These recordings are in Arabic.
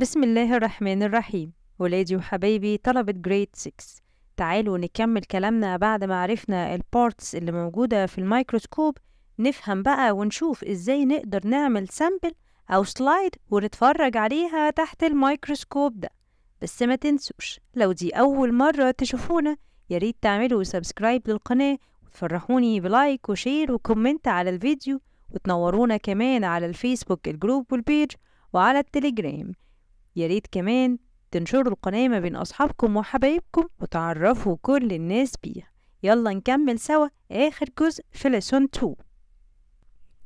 بسم الله الرحمن الرحيم ولادي وحبايبي طلبة جريد 6 تعالوا نكمل كلامنا بعد ما عرفنا البارتس اللي موجودة في الميكروسكوب نفهم بقى ونشوف ازاي نقدر نعمل سامبل او سلايد ونتفرج عليها تحت الميكروسكوب ده بس ما تنسوش لو دي اول مرة تشوفونا ياريت تعملوا سبسكرايب للقناة وتفرحوني بلايك وشير وكومنت على الفيديو وتنورونا كمان على الفيسبوك الجروب والبيج وعلى التليجرام ياريت كمان تنشروا القناة ما بين أصحابكم وحبايبكم وتعرفوا كل الناس بيها يلا نكمل سوا آخر جزء في لسون 2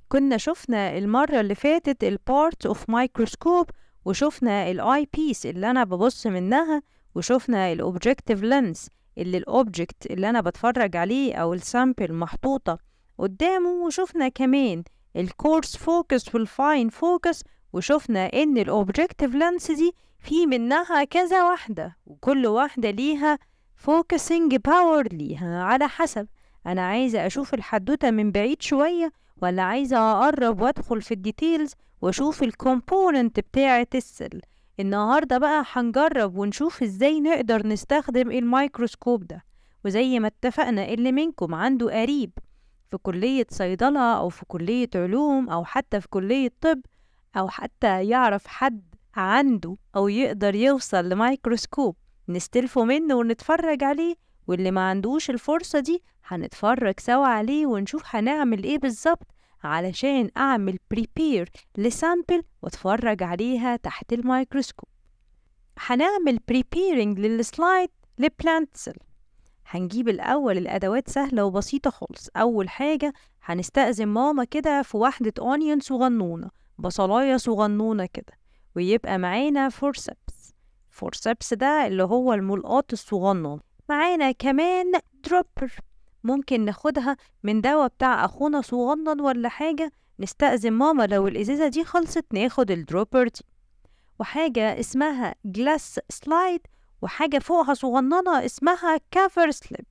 كنا شفنا المرة اللي فاتت البارت اوف مايكروسكوب وشفنا الاي بيس اللي أنا ببص منها وشفنا الاوبجكتيف لينس اللي الاوبجكت اللي أنا بتفرج عليه أو السامبل محطوطة قدامه وشفنا كمان الكورس فوكس والفاين فوكس وشفنا ان الاوبجكتيف لانس دي في منها كذا واحدة وكل واحدة ليها فوكسنج باور ليها على حسب انا عايزة اشوف الحدوتة من بعيد شوية ولا عايزة اقرب وادخل في الديتيلز واشوف الكومبوننت بتاعة السل النهاردة بقى هنجرب ونشوف ازاي نقدر نستخدم الميكروسكوب ده وزي ما اتفقنا اللي منكم عنده قريب في كلية صيدلة أو في كلية علوم أو حتى في كلية طب أو حتى يعرف حد عنده أو يقدر يوصل لميكروسكوب نستلفه منه ونتفرج عليه واللي ما عندوش الفرصة دي هنتفرج سوا عليه ونشوف هنعمل ايه بالظبط علشان أعمل بريبير لسامبل واتفرج عليها تحت الميكروسكوب هنعمل بريبيرنج للسلايد لبلانت سيل هنجيب الأول الأدوات سهلة وبسيطة خالص أول حاجة هنستأذن ماما كده في واحدة أونيون صغنونة بصلاية صغنونة كده ويبقى معانا فورسبس فورسبس ده اللي هو الملقاط الصغنن معانا كمان دروبر ممكن ناخدها من دواء بتاع اخونا صغنن ولا حاجة نستأذن ماما لو الازازة دي خلصت ناخد الدروبر دي وحاجة اسمها جلاس سلايد وحاجة فوقها صغننة اسمها كافر سليب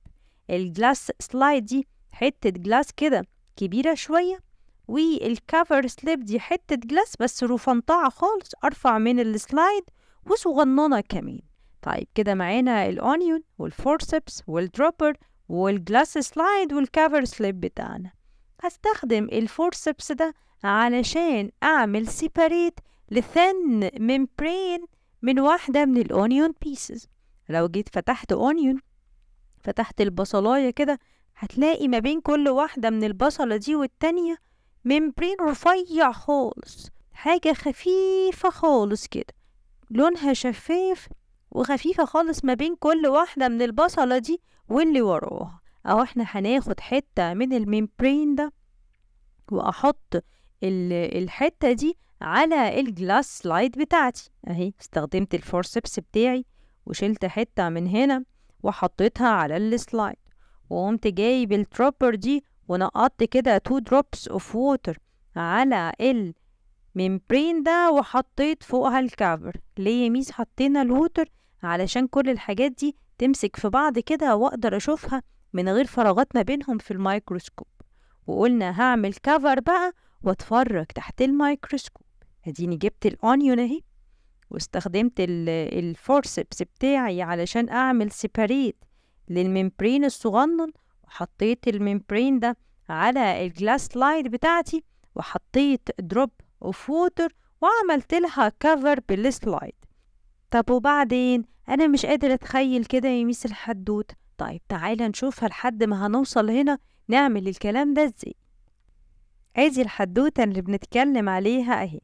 الجلاس سلايد دي حتة جلاس كده كبيرة شوية والكفر سليب دي حتة جلاس بس رفنطعة خالص أرفع من السلايد وصغننة كمان طيب كده معانا الأونيون والفورسبس والدروبر والجلاس سلايد والكفر سليب بتاعنا هستخدم الفورسبس ده علشان أعمل سيباريت لثن ممبرين من واحدة من الأونيون بيسز لو جيت فتحت أونيون فتحت البصلاية كده هتلاقي ما بين كل واحدة من البصلة دي والتانية ممبرين رفيع خالص حاجة خفيفة خالص كده لونها شفاف وخفيفة خالص ما بين كل واحدة من البصلة دي واللي وراها اهو احنا هناخد حتة من الممبرين ده واحط الحتة دي على الجلاس سلايد بتاعتي اهي استخدمت الفورسبس بتاعي وشلت حتة من هنا وحطيتها على السلايد وقمت جايب التروبر دي ونقطت كده two drops of water على الممبرين ده وحطيت فوقها الكفر ليه يا ميس حطينا الووتر علشان كل الحاجات دي تمسك في بعض كده واقدر اشوفها من غير فراغات ما بينهم في الميكروسكوب وقلنا هعمل كفر بقى واتفرج تحت الميكروسكوب اديني جبت الاونيون اهي واستخدمت الفورسبس بتاعي علشان اعمل سيباريت للممبرين الصغنن حطيت الممبرين ده على الجلاس لايد بتاعتي وحطيت دروب اوف ووتر وعملت لها كفر بالسلايد طب وبعدين انا مش قادر اتخيل كده يا ميس الحدوته طيب تعالى نشوفها لحد ما هنوصل هنا نعمل الكلام ده ازاي ادي الحدوته اللي بنتكلم عليها اهي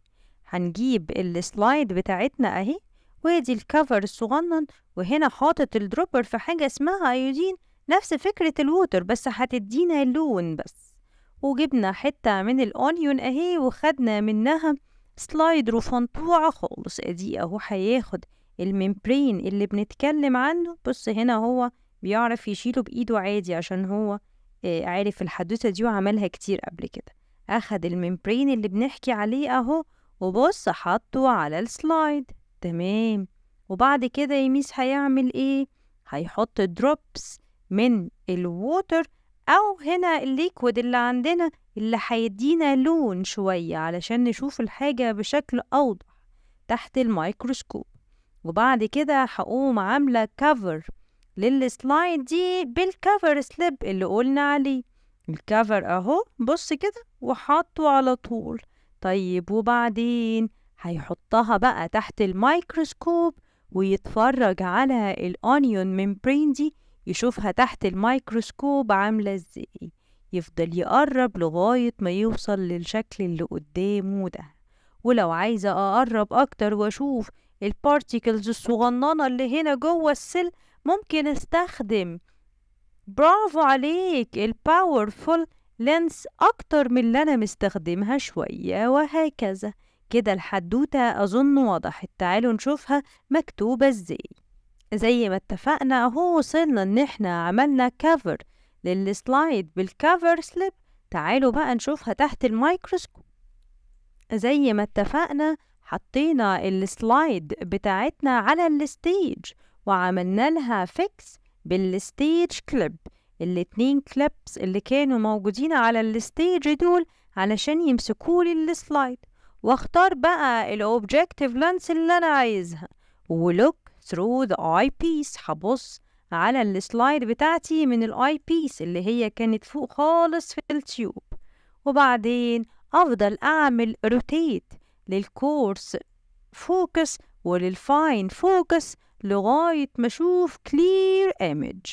هنجيب السلايد بتاعتنا اهي وادي الكفر الصغنن وهنا حاطط الدروبر في حاجه اسمها ايودين نفس فكرة الووتر بس هتدينا اللون بس وجبنا حتة من الأونيون أهي وخدنا منها سلايد رفنطوعة خالص ادي اهو هياخد الممبرين اللي بنتكلم عنه بص هنا هو بيعرف يشيله بإيده عادي عشان هو آه، عارف الحدوتة دي وعملها كتير قبل كده أخد الممبرين اللي بنحكي عليه أهو وبص حطه على السلايد تمام وبعد كده يميس هيعمل إيه؟ هيحط دروبس من الووتر أو هنا الليكويد اللي عندنا اللي هيدينا لون شوية علشان نشوف الحاجة بشكل أوضح تحت الميكروسكوب وبعد كده هقوم عاملة كفر للسلايد دي بالكفر سليب اللي قلنا عليه الكفر اهو بص كده وحطه على طول طيب وبعدين هيحطها بقى تحت الميكروسكوب ويتفرج على الاونيون ميمبرين دي يشوفها تحت الميكروسكوب عاملة ازاي يفضل يقرب لغاية ما يوصل للشكل اللي قدامه ده ولو عايزة أقرب أكتر وأشوف البارتيكلز الصغننة اللي هنا جوه السل ممكن استخدم برافو عليك الباورفول لينس أكتر من اللي أنا مستخدمها شوية وهكذا كده الحدوتة أظن وضحت تعالوا نشوفها مكتوبة ازاي زي ما اتفقنا اهو وصلنا ان احنا عملنا كفر للسلايد بالكفر سليب تعالوا بقى نشوفها تحت الميكروسكوب زي ما اتفقنا حطينا السلايد بتاعتنا على الستيج وعملنا لها فيكس بالستيج كليب الاتنين كليبس اللي كانوا موجودين على الستيج دول علشان يمسكوا لي السلايد واختار بقى الاوبجكتيف لانس اللي انا عايزها ولوك through the eyepiece هبص على السلايد بتاعتي من الاي بيس اللي هي كانت فوق خالص في التيوب وبعدين افضل اعمل روتيت للكورس فوكس وللفاين فوكس لغاية ما اشوف كلير ايمج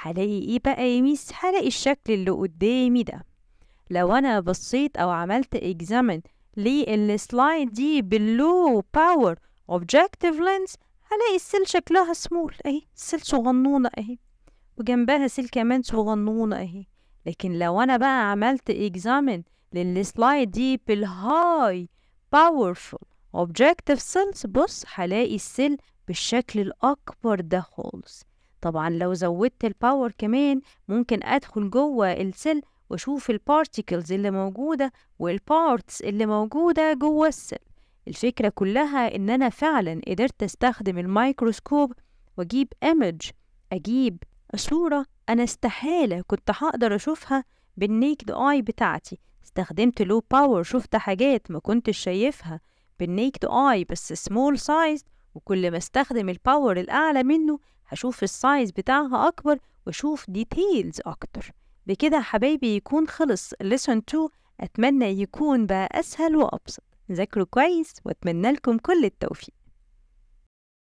هلاقي ايه بقى يا ميس هلاقي الشكل اللي قدامي ده لو انا بصيت او عملت اكزامن للسلايد دي باللو باور اوبجكتيف لينس هلاقي السيل شكلها سمول اهي السيل صغنونة اهي وجنبها سيل كمان صغنونة اهي لكن لو انا بقى عملت اكزامن للسلايد دي بالهاي powerful objective cells بص هلاقي السيل بالشكل الأكبر ده خالص طبعا لو زودت الباور كمان ممكن أدخل جوه السيل وأشوف البارتيكلز اللي موجودة والبارتس اللي موجودة جوه السيل الفكرة كلها إن أنا فعلا قدرت أستخدم الميكروسكوب وأجيب إيمج أجيب صورة أنا استحالة كنت هقدر أشوفها بالنيكد آي بتاعتي استخدمت لو باور شفت حاجات ما كنتش شايفها بالنيكد آي بس سمول سايز وكل ما استخدم الباور الأعلى منه هشوف السايز بتاعها أكبر وأشوف ديتيلز أكتر بكده حبايبي يكون خلص لسون 2 أتمنى يكون بقى أسهل وأبسط ذاكروا كويس واتمنى لكم كل التوفيق